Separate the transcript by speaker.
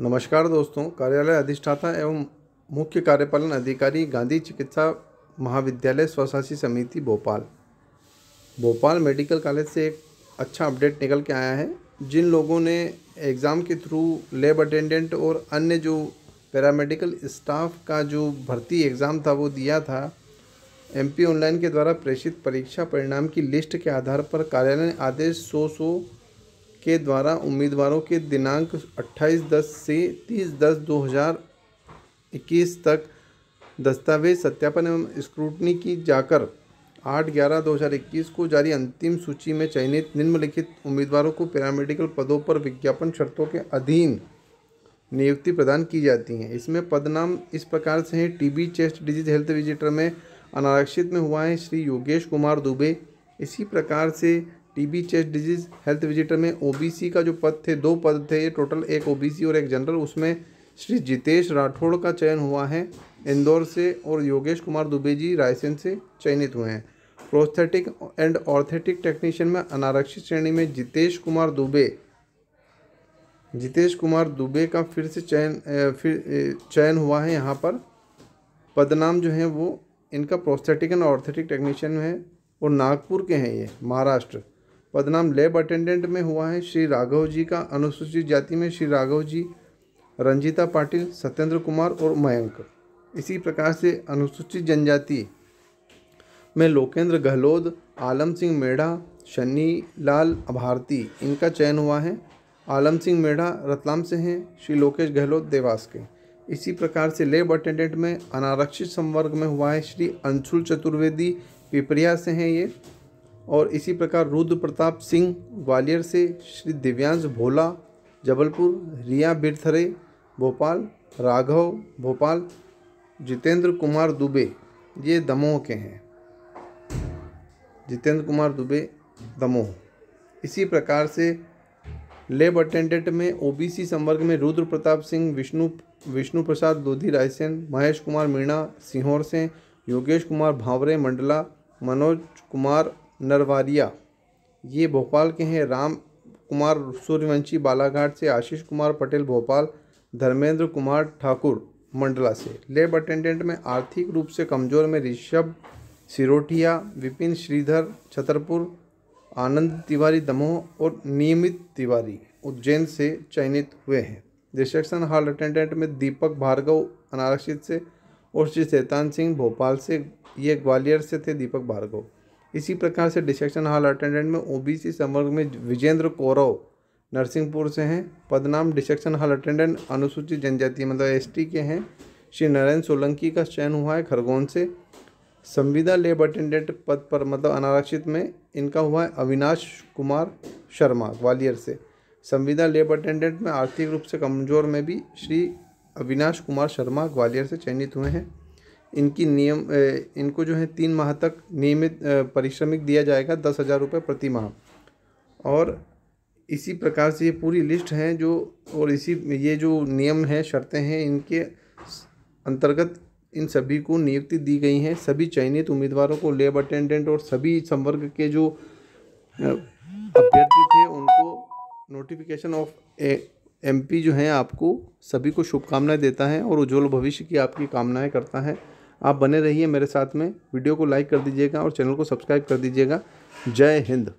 Speaker 1: नमस्कार दोस्तों कार्यालय अधिष्ठाता एवं मुख्य कार्यपालन अधिकारी गांधी चिकित्सा महाविद्यालय स्वशासी समिति भोपाल भोपाल मेडिकल कॉलेज से एक अच्छा अपडेट निकल के आया है जिन लोगों ने एग्ज़ाम के थ्रू लेब अटेंडेंट और अन्य जो पैरामेडिकल स्टाफ का जो भर्ती एग्ज़ाम था वो दिया था एमपी ऑनलाइन के द्वारा प्रेषित परीक्षा परिणाम की लिस्ट के आधार पर कार्यालय आदेश सौ सौ के द्वारा उम्मीदवारों के दिनांक 28 दस से 30 दस 2021 तक दस्तावेज सत्यापन एवं स्क्रूटनी की जाकर 8 ग्यारह 2021 को जारी अंतिम सूची में चयनित निम्नलिखित उम्मीदवारों को पैरामेडिकल पदों पर विज्ञापन शर्तों के अधीन नियुक्ति प्रदान की जाती है इसमें पद नाम इस प्रकार से हैं TB chest disease health visitor में अनारक्षित में हुआ है श्री योगेश कुमार दुबे इसी प्रकार से TB chest disease health visitor में ओबीसी का जो पद थे दो पद थे ये टोटल एक ओबीसी और एक जनरल उसमें श्री जितेश राठौड़ का चयन हुआ है इंदौर से और योगेश कुमार दुबे जी रायसेन से चयनित हुए हैं प्रोस्थेटिक एंड ऑर्थेटिक टेक्नीशियन में अनारक्षित श्रेणी में जितेश कुमार दुबे जितेश कुमार दुबे का फिर से चयन फिर चयन हुआ है यहाँ पर पदनाम जो है वो इनका प्रोस्थेटिक एंड ऑर्थेटिक टेक्नीशियन है और नागपुर के हैं ये महाराष्ट्र पदनाम लेब अटेंडेंट में हुआ है श्री राघव जी का अनुसूचित जाति में श्री राघव जी रंजिता पाटिल सत्येंद्र कुमार और मयंक इसी प्रकार से अनुसूचित जनजाति में लोकेंद्र गहलोत आलम सिंह मेढा शनी लाल भारती इनका चयन हुआ है आलम सिंह मेढा रतलाम से हैं श्री लोकेश गहलोत देवास के इसी प्रकार से लेब अटेंडेंट में अनारक्षित संवर्ग में हुआ है श्री अंशुल चतुर्वेदी पिपरिया से हैं ये और इसी प्रकार रुद्र प्रताप सिंह ग्वालियर से श्री दिव्यांश भोला जबलपुर रिया बिरथरे भोपाल राघव भोपाल जितेंद्र कुमार दुबे ये दमोह के हैं जितेंद्र कुमार दुबे दमोह इसी प्रकार से लेब अटेंडेंट में ओबीसी संवर्ग में रुद्र प्रताप सिंह विष्णु विष्णु प्रसाद लोधी रायसेन महेश कुमार मीणा सिंहौर से योगेश कुमार भावरे मंडला मनोज कुमार नरवारिया ये भोपाल के हैं राम कुमार सूर्यवंशी बालाघाट से आशीष कुमार पटेल भोपाल धर्मेंद्र कुमार ठाकुर मंडला से लेब अटेंडेंट में आर्थिक रूप से कमज़ोर में ऋषभ सिरोठिया विपिन श्रीधर छतरपुर आनंद तिवारी दमोह और नियमित तिवारी उज्जैन से चयनित हुए हैं रिसेप्शन हॉल अटेंडेंट में दीपक भार्गव अनारक्षित से और श्री शैतान सिंह भोपाल से ये ग्वालियर से थे दीपक भार्गव इसी प्रकार से डिसेक्शन हॉल अटेंडेंट में ओबीसी संवर्ग में विजेंद्र कौरव नरसिंहपुर से हैं पदनाम डिसेक्शन हॉल अटेंडेंट अनुसूचित जनजाति मतलब एसटी के हैं श्री नारायण सोलंकी का चयन हुआ है खरगोन से संविदा लेब अटेंडेंट पद पर मतलब अनारक्षित में इनका हुआ है अविनाश कुमार शर्मा ग्वालियर से संविदा लेब अटेंडेंट में आर्थिक रूप से कमजोर में भी श्री अविनाश कुमार शर्मा ग्वालियर से चयनित हुए हैं इनकी नियम इनको जो है तीन माह तक नियमित परिश्रमिक दिया जाएगा दस हज़ार रुपये प्रति माह और इसी प्रकार से ये पूरी लिस्ट है जो और इसी ये जो नियम है शर्तें हैं इनके अंतर्गत इन सभी को नियुक्ति दी गई हैं सभी चयनित उम्मीदवारों को लेब अटेंडेंट और सभी संवर्ग के जो अभ्यर्थी थे उनको नोटिफिकेशन ऑफ एमपी जो हैं आपको सभी को शुभकामनाएं देता है और उज्ज्वल भविष्य की आपकी कामनाएं करता है आप बने रहिए मेरे साथ में वीडियो को लाइक कर दीजिएगा और चैनल को सब्सक्राइब कर दीजिएगा जय हिंद